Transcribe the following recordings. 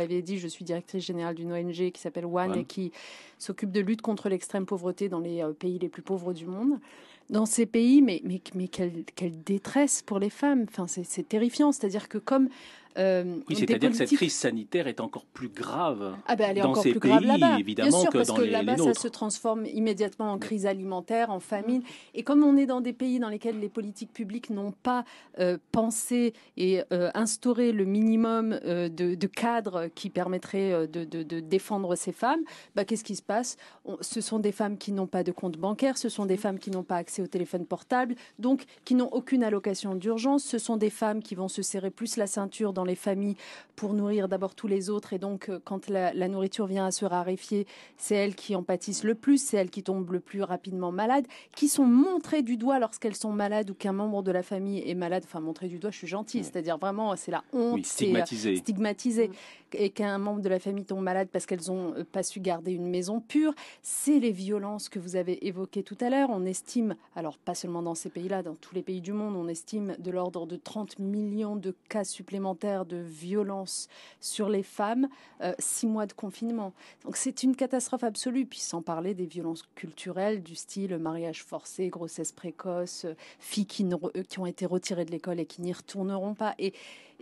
l'avez dit, je suis directrice générale d'une ONG qui s'appelle One et qui s'occupe de lutte contre l'extrême pauvreté dans les euh, pays les plus pauvres du monde. Dans ces pays, mais, mais, mais quelle, quelle détresse pour les femmes. Enfin, c'est terrifiant. C'est-à-dire que comme euh, oui, c'est-à-dire que cette crise sanitaire est encore plus grave ah ben, dans encore ces pays, évidemment, Bien sûr, parce que là-bas, ça se transforme immédiatement en mm. crise alimentaire, en famine. Et comme on est dans des pays dans lesquels les politiques publiques n'ont pas euh, pensé et euh, instauré le minimum de, de cadres qui permettrait de, défendre ces femmes, bah, qu'est-ce qui se passe Ce sont des femmes qui n'ont pas de compte bancaire, ce sont des mm. femmes qui n'ont pas accès au téléphone portable, donc qui n'ont aucune allocation d'urgence, ce sont des femmes qui vont se serrer plus la ceinture dans les familles pour nourrir d'abord tous les autres. Et donc, euh, quand la, nourriture vient à se raréfier, c'est elles qui en pâtissent le plus, c'est elles qui tombent le plus rapidement malades, qui sont montrées du doigt lorsqu'elles sont malades ou qu'un membre de la famille est malade. Enfin, montrées du doigt, je suis gentille, c'est-à-dire vraiment, c'est la honte, c'est euh, stigmatisé. Mm. Et qu'un membre de la famille tombe malade parce qu'elles n'ont euh, pas su garder une maison pure, c'est les violences que vous avez évoquées tout à l'heure. On estime, alors pas seulement dans ces pays-là, dans tous les pays du monde, on estime de l'ordre de 30 millions de cas supplémentaires de violence sur les femmes, euh, six mois de confinement. Donc c'est une catastrophe absolue, puis sans parler des violences culturelles du style mariage forcé, grossesse précoce, euh, filles qui, euh, qui ont été retirées de l'école et qui n'y retourneront pas. et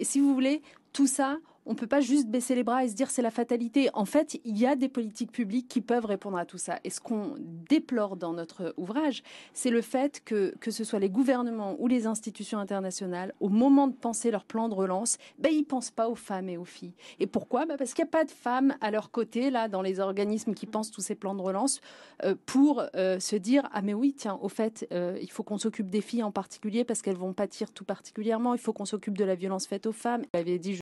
si vous voulez, tout ça, on peut pas juste baisser les bras et se dire c'est la fatalité. En fait, il y a des politiques publiques qui peuvent répondre à tout ça. Et ce qu'on déplore dans notre ouvrage, c'est le fait que, que ce soit les gouvernements ou les institutions internationales, au moment de penser leur plan de relance, ben, ils pensent pas aux femmes et aux filles. Et pourquoi ben Parce qu'il n'y a pas de femmes à leur côté, là, dans les organismes qui pensent tous ces plans de relance, euh, pour euh, se dire, ah mais oui, tiens, au fait, euh, il faut qu'on s'occupe des filles en particulier parce qu'elles vont pâtir tout particulièrement, il faut qu'on s'occupe de la violence faite aux femmes. dit,